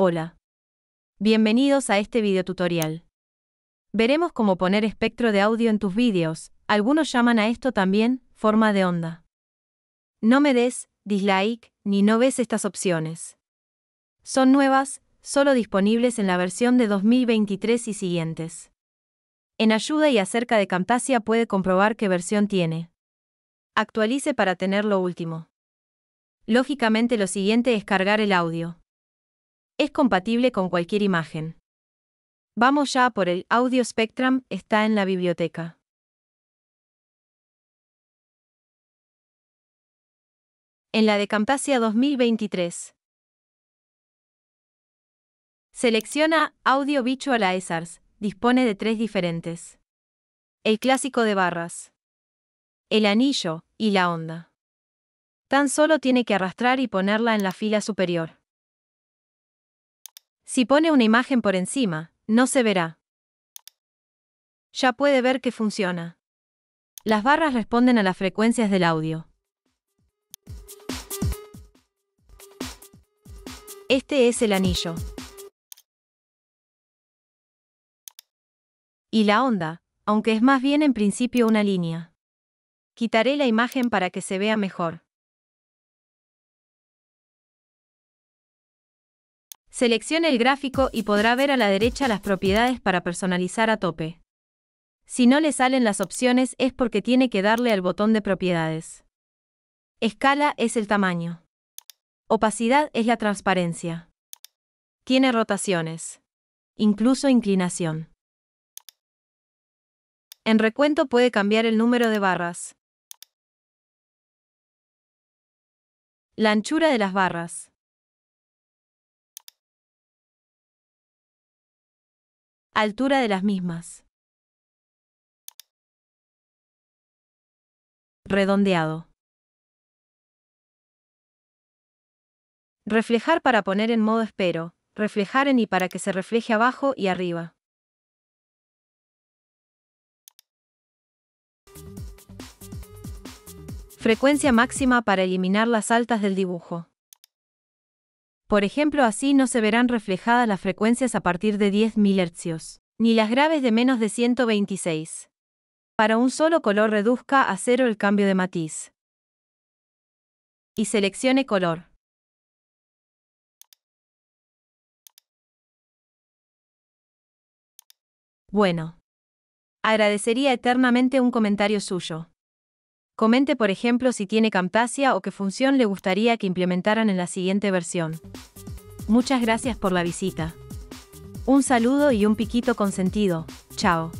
Hola. Bienvenidos a este videotutorial. Veremos cómo poner espectro de audio en tus vídeos, algunos llaman a esto también forma de onda. No me des dislike ni no ves estas opciones. Son nuevas, solo disponibles en la versión de 2023 y siguientes. En ayuda y acerca de Camtasia puede comprobar qué versión tiene. Actualice para tener lo último. Lógicamente lo siguiente es cargar el audio. Es compatible con cualquier imagen. Vamos ya por el Audio Spectrum, está en la biblioteca. En la de Camtasia 2023. Selecciona Audio la dispone de tres diferentes. El clásico de barras. El anillo y la onda. Tan solo tiene que arrastrar y ponerla en la fila superior. Si pone una imagen por encima, no se verá. Ya puede ver que funciona. Las barras responden a las frecuencias del audio. Este es el anillo. Y la onda, aunque es más bien en principio una línea. Quitaré la imagen para que se vea mejor. Seleccione el gráfico y podrá ver a la derecha las propiedades para personalizar a tope. Si no le salen las opciones es porque tiene que darle al botón de propiedades. Escala es el tamaño. Opacidad es la transparencia. Tiene rotaciones. Incluso inclinación. En recuento puede cambiar el número de barras. La anchura de las barras. altura de las mismas. Redondeado. Reflejar para poner en modo espero, reflejar en y para que se refleje abajo y arriba. Frecuencia máxima para eliminar las altas del dibujo. Por ejemplo, así no se verán reflejadas las frecuencias a partir de 10.000 hercios, ni las graves de menos de 126. Para un solo color reduzca a cero el cambio de matiz. Y seleccione color. Bueno. Agradecería eternamente un comentario suyo. Comente por ejemplo si tiene Camtasia o qué función le gustaría que implementaran en la siguiente versión. Muchas gracias por la visita. Un saludo y un piquito consentido. Chao.